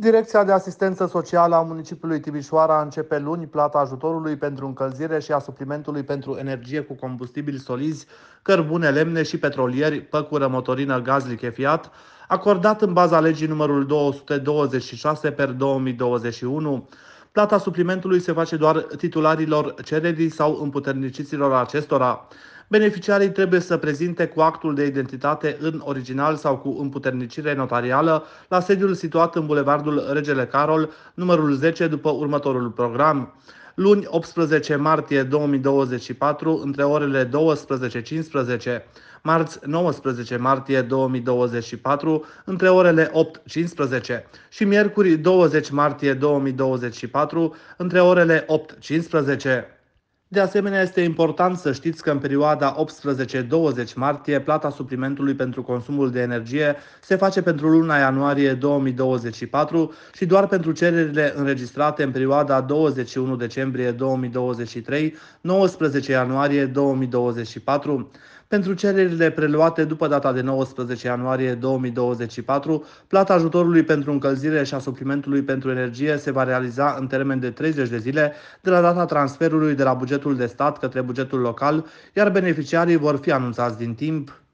Direcția de Asistență Socială a municipiului Timișoara începe luni plata ajutorului pentru încălzire și a suplimentului pentru energie cu combustibili solizi, cărbune, lemne și petrolieri, păcură, motorină, gaz lichefiat, acordat în baza legii numărul 226 per 2021. Plata suplimentului se face doar titularilor cererii sau împuterniciților acestora. Beneficiarii trebuie să prezinte cu actul de identitate în original sau cu împuternicire notarială la sediul situat în Bulevardul Regele Carol, numărul 10, după următorul program luni 18 martie 2024 între orele 12-15, marți 19 martie 2024 între orele 815 și miercuri 20 martie 2024 între orele 815 de asemenea, este important să știți că în perioada 18-20 martie plata suplimentului pentru consumul de energie se face pentru luna ianuarie 2024 și doar pentru cererile înregistrate în perioada 21 decembrie 2023-19 ianuarie 2024. Pentru cererile preluate după data de 19 ianuarie 2024, plata ajutorului pentru încălzire și a suplimentului pentru energie se va realiza în termen de 30 de zile de la data transferului de la bugetul de stat către bugetul local, iar beneficiarii vor fi anunțați din timp